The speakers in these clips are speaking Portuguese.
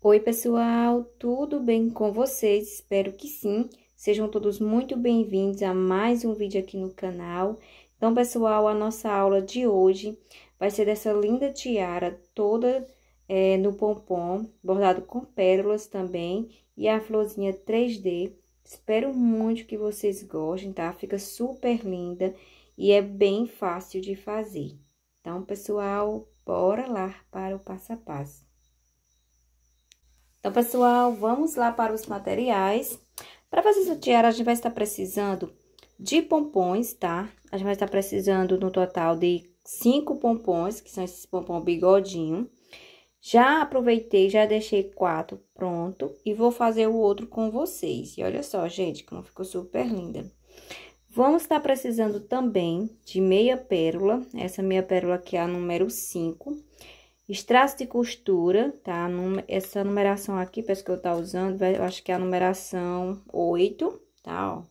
Oi, pessoal, tudo bem com vocês? Espero que sim. Sejam todos muito bem-vindos a mais um vídeo aqui no canal. Então, pessoal, a nossa aula de hoje vai ser dessa linda tiara toda é, no pompom, bordado com pérolas também e a florzinha 3D. Espero muito que vocês gostem, tá? Fica super linda e é bem fácil de fazer. Então, pessoal, bora lá para o passo a passo. Então, pessoal, vamos lá para os materiais. Para fazer essa tiara, a gente vai estar precisando de pompons, tá? A gente vai estar precisando no total de cinco pompons, que são esses pompons bigodinho. Já aproveitei, já deixei quatro pronto e vou fazer o outro com vocês. E olha só, gente, como ficou super linda. Vamos estar precisando também de meia pérola, essa meia pérola aqui é a número 5. Straço de costura, tá? Essa numeração aqui, parece que eu tá usando, eu acho que é a numeração 8, tá? Ó.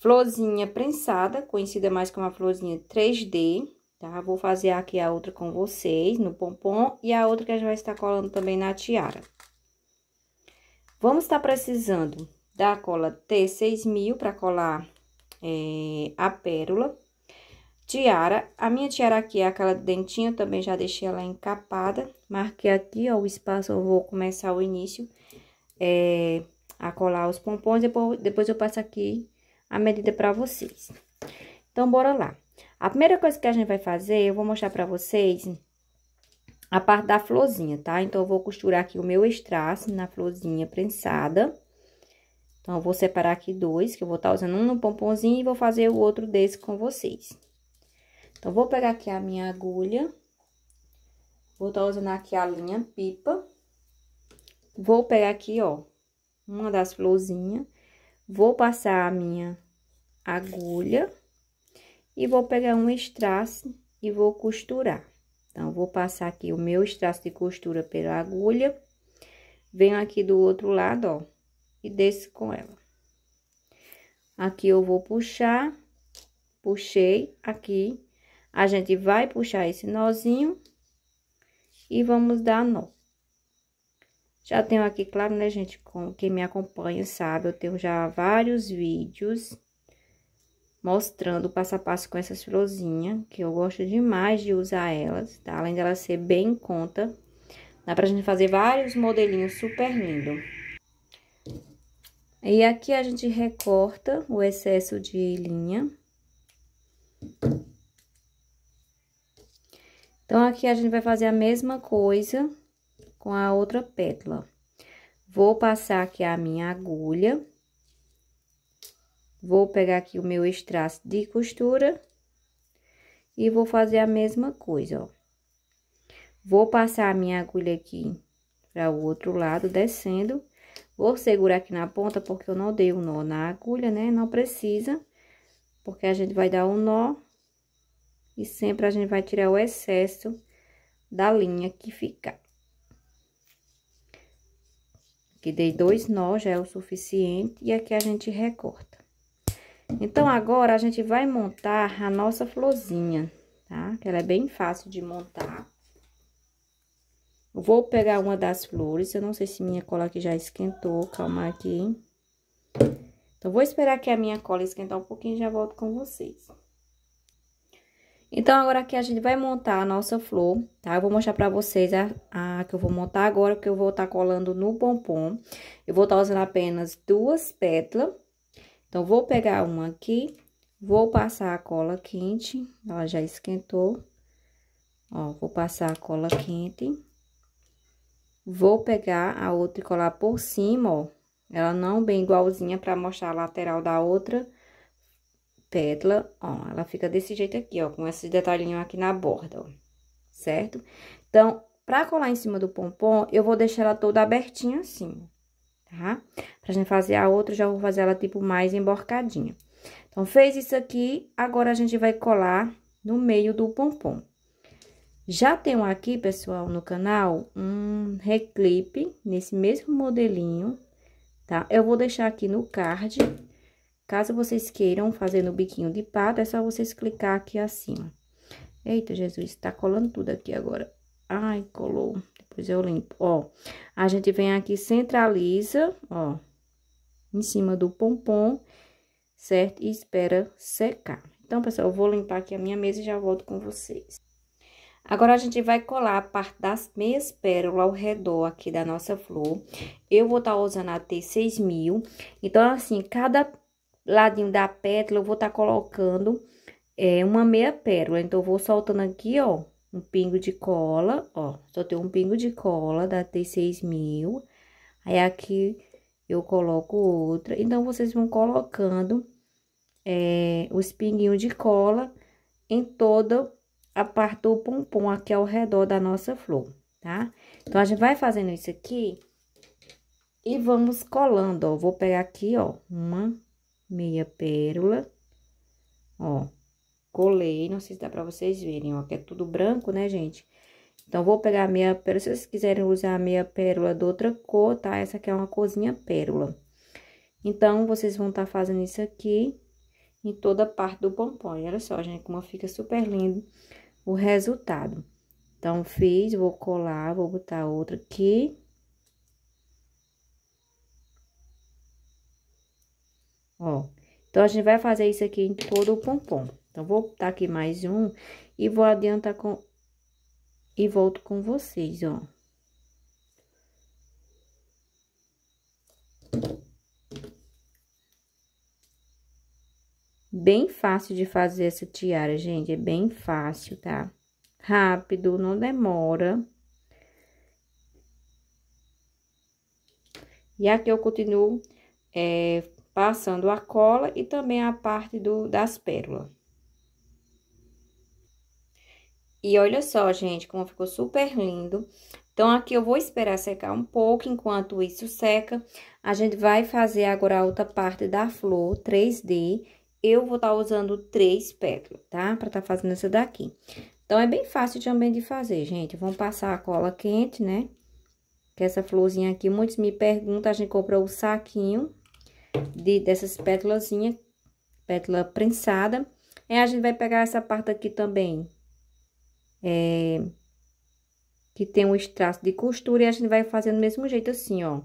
Florzinha prensada, conhecida mais como a florzinha 3D, tá? Vou fazer aqui a outra com vocês, no pompom, e a outra que a gente vai estar colando também na tiara. Vamos estar tá precisando da cola T6000 para colar é, a pérola, Tiara, a minha tiara aqui é aquela do dentinho, também já deixei ela encapada. Marquei aqui, ó, o espaço, eu vou começar o início é, a colar os pompons, depois, depois eu passo aqui a medida pra vocês. Então, bora lá. A primeira coisa que a gente vai fazer, eu vou mostrar pra vocês a parte da florzinha, tá? Então, eu vou costurar aqui o meu strass na florzinha prensada. Então, eu vou separar aqui dois, que eu vou estar tá usando um no pomponzinho e vou fazer o outro desse com vocês. Então, vou pegar aqui a minha agulha. Vou estar tá usando aqui a linha pipa. Vou pegar aqui, ó, uma das florzinhas. Vou passar a minha agulha. E vou pegar um strass e vou costurar. Então, vou passar aqui o meu strass de costura pela agulha. Venho aqui do outro lado, ó, e desço com ela. Aqui eu vou puxar, puxei, aqui a gente vai puxar esse nozinho e vamos dar nó. Já tenho aqui, claro, né, gente, com quem me acompanha sabe, eu tenho já vários vídeos mostrando o passo a passo com essas florzinhas, que eu gosto demais de usar elas, tá? Além delas ser bem em conta, dá pra gente fazer vários modelinhos super lindo. E aqui a gente recorta o excesso de linha. Então, aqui a gente vai fazer a mesma coisa com a outra pétala. Vou passar aqui a minha agulha. Vou pegar aqui o meu extraço de costura. E vou fazer a mesma coisa, ó. Vou passar a minha agulha aqui para o outro lado, descendo. Vou segurar aqui na ponta, porque eu não dei o um nó na agulha, né? Não precisa, porque a gente vai dar um nó e sempre a gente vai tirar o excesso da linha que ficar. Aqui dei dois nós, já é o suficiente. E aqui a gente recorta. Então, agora a gente vai montar a nossa florzinha, tá? Que ela é bem fácil de montar. Vou pegar uma das flores, eu não sei se minha cola aqui já esquentou, calma aqui. Então, vou esperar que a minha cola esquentar um pouquinho e já volto com vocês. Então, agora aqui a gente vai montar a nossa flor, tá? Eu vou mostrar pra vocês a, a que eu vou montar agora, que eu vou estar tá colando no pompom. Eu vou estar tá usando apenas duas pétalas. Então, vou pegar uma aqui, vou passar a cola quente, ela já esquentou. Ó, vou passar a cola quente. Vou pegar a outra e colar por cima, ó. Ela não bem igualzinha pra mostrar a lateral da outra pétala, ó, ela fica desse jeito aqui, ó, com esses detalhinhos aqui na borda, ó, certo? Então, pra colar em cima do pompom, eu vou deixar ela toda abertinha assim, tá? Pra gente fazer a outra, já vou fazer ela tipo mais emborcadinha. Então, fez isso aqui, agora a gente vai colar no meio do pompom. Já tenho aqui, pessoal, no canal, um reclipe nesse mesmo modelinho, tá? Eu vou deixar aqui no card Caso vocês queiram fazer no biquinho de pato, é só vocês clicar aqui acima. Eita, Jesus, tá colando tudo aqui agora. Ai, colou. Depois eu limpo. Ó, a gente vem aqui, centraliza, ó, em cima do pompom, certo? E espera secar. Então, pessoal, eu vou limpar aqui a minha mesa e já volto com vocês. Agora, a gente vai colar a parte das meias pérolas ao redor aqui da nossa flor. Eu vou estar tá usando a T6000. Então, assim, cada ladinho da pétala, eu vou estar tá colocando é, uma meia pérola. Então, eu vou soltando aqui, ó, um pingo de cola, ó. só tem um pingo de cola da T6000. Aí, aqui eu coloco outra. Então, vocês vão colocando é, os pinguinhos de cola em toda a parte do pompom aqui ao redor da nossa flor, tá? Então, a gente vai fazendo isso aqui e vamos colando, ó. Vou pegar aqui, ó, uma, meia pérola, ó, colei, não sei se dá pra vocês verem, ó, que é tudo branco, né, gente? Então, vou pegar a meia pérola, se vocês quiserem usar a meia pérola de outra cor, tá? Essa aqui é uma cozinha pérola. Então, vocês vão estar tá fazendo isso aqui em toda a parte do pompom. olha só, gente, como fica super lindo o resultado. Então, fiz, vou colar, vou botar outra aqui. Ó, então, a gente vai fazer isso aqui em todo o pompom. Então, vou botar aqui mais um e vou adiantar com... E volto com vocês, ó. Bem fácil de fazer essa tiara, gente. É bem fácil, tá? Rápido, não demora. E aqui eu continuo é, passando a cola e também a parte do, das pérolas. E olha só, gente, como ficou super lindo. Então, aqui eu vou esperar secar um pouco, enquanto isso seca, a gente vai fazer agora a outra parte da flor 3D. Eu vou estar tá usando três pétalas, tá? Pra estar tá fazendo essa daqui. Então, é bem fácil também de fazer, gente. Vamos passar a cola quente, né? Que essa florzinha aqui, muitos me perguntam, a gente comprou o saquinho de, dessas pétalazinhas, pétala prensada. E a gente vai pegar essa parte aqui também, é, que tem um traços de costura, e a gente vai fazer do mesmo jeito assim, ó.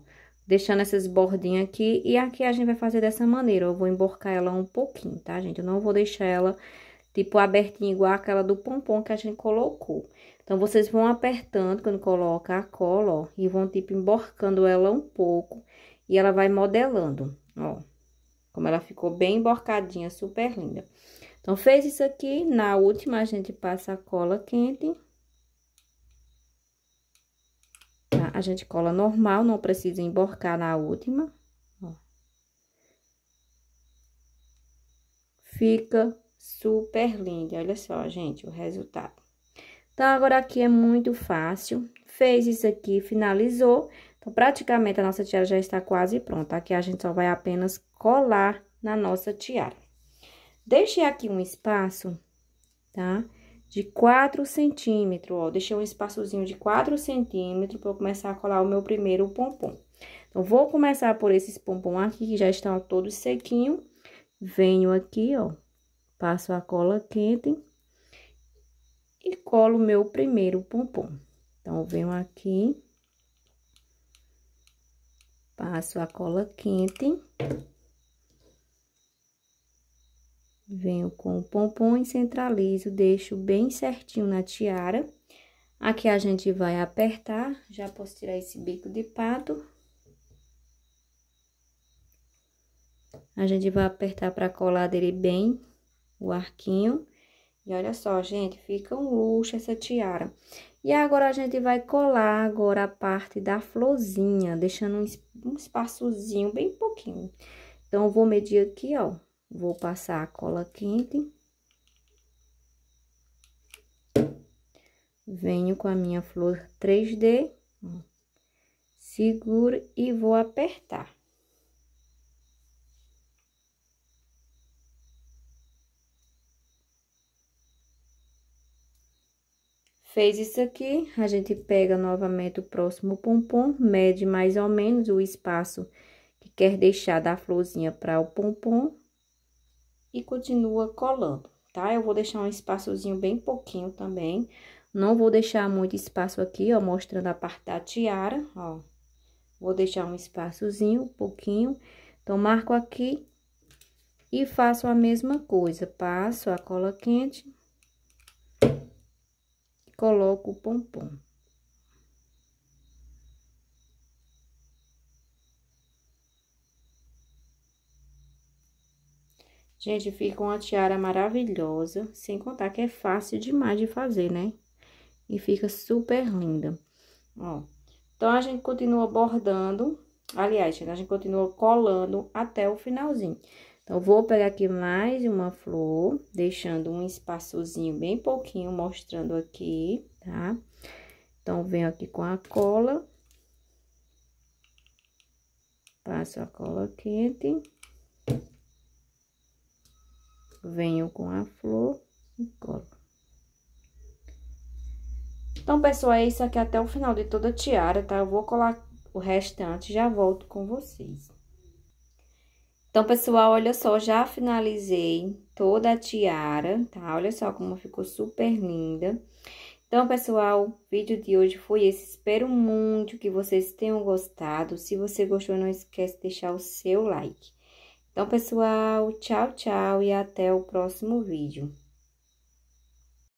Deixando essas bordinhas aqui, e aqui a gente vai fazer dessa maneira, eu vou emborcar ela um pouquinho, tá, gente? Eu não vou deixar ela, tipo, abertinha igual aquela do pompom que a gente colocou. Então, vocês vão apertando quando coloca a cola, ó, e vão, tipo, emborcando ela um pouco, e ela vai modelando. Ó, como ela ficou bem emborcadinha, super linda. Então, fez isso aqui, na última a gente passa a cola quente. Tá? A gente cola normal, não precisa emborcar na última. Ó. Fica super linda, olha só, gente, o resultado. Então, agora aqui é muito fácil. Fez isso aqui, finalizou. Então, praticamente a nossa tiara já está quase pronta. Aqui a gente só vai apenas colar na nossa tiara. Deixei aqui um espaço, tá? De 4 centímetros, ó. Deixei um espaçozinho de 4 centímetros para eu começar a colar o meu primeiro pompom. Então, vou começar por esses pompom aqui, que já estão todos sequinhos. Venho aqui, ó, passo a cola quente e colo o meu primeiro pompom. Então, venho aqui Passo a cola quente. Venho com o pompom e centralizo, deixo bem certinho na tiara. Aqui a gente vai apertar, já posso tirar esse bico de pato. A gente vai apertar para colar dele bem o arquinho. E olha só, gente, fica um luxo essa tiara. E agora, a gente vai colar agora a parte da florzinha, deixando um, um espaçozinho bem pouquinho. Então, eu vou medir aqui, ó. Vou passar a cola quente. Venho com a minha flor 3D, seguro e vou apertar. Fez isso aqui, a gente pega novamente o próximo pompom, mede mais ou menos o espaço que quer deixar da florzinha para o pompom e continua colando, tá? Eu vou deixar um espaçozinho bem pouquinho também, não vou deixar muito espaço aqui, ó, mostrando a parte da tiara, ó. Vou deixar um espaçozinho, pouquinho, então marco aqui e faço a mesma coisa, passo a cola quente coloco o pompom. Gente, fica uma tiara maravilhosa, sem contar que é fácil demais de fazer, né? E fica super linda, ó. Então, a gente continua bordando, aliás, a gente continua colando até o finalzinho. Então, vou pegar aqui mais uma flor, deixando um espaçozinho bem pouquinho, mostrando aqui, tá? Então, venho aqui com a cola. Passo a cola quente. Venho com a flor e colo. Então, pessoal, é isso aqui até o final de toda a tiara, tá? Eu vou colar o restante, já volto com vocês. Então, pessoal, olha só, já finalizei toda a tiara, tá? Olha só como ficou super linda. Então, pessoal, o vídeo de hoje foi esse. Espero muito que vocês tenham gostado. Se você gostou, não esquece de deixar o seu like. Então, pessoal, tchau, tchau e até o próximo vídeo.